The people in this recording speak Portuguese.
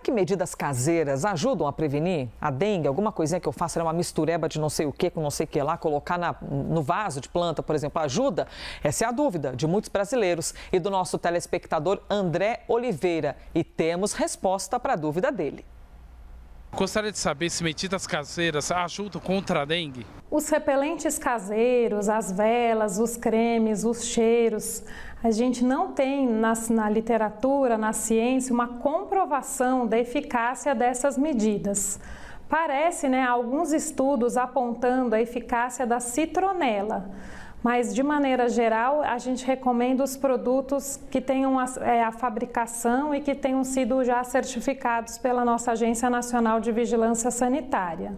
Será que medidas caseiras ajudam a prevenir a dengue? Alguma coisinha que eu faça, né, uma mistureba de não sei o que com não sei o que lá, colocar na, no vaso de planta, por exemplo, ajuda? Essa é a dúvida de muitos brasileiros e do nosso telespectador André Oliveira. E temos resposta para a dúvida dele. Gostaria de saber se medidas caseiras ajudam contra a dengue? Os repelentes caseiros, as velas, os cremes, os cheiros, a gente não tem na, na literatura, na ciência, uma comprovação da eficácia dessas medidas. Parece, né, alguns estudos apontando a eficácia da citronela, mas, de maneira geral, a gente recomenda os produtos que tenham a, é, a, fabricação e que tenham sido já certificados pela nossa Agência Nacional de Vigilância Sanitária.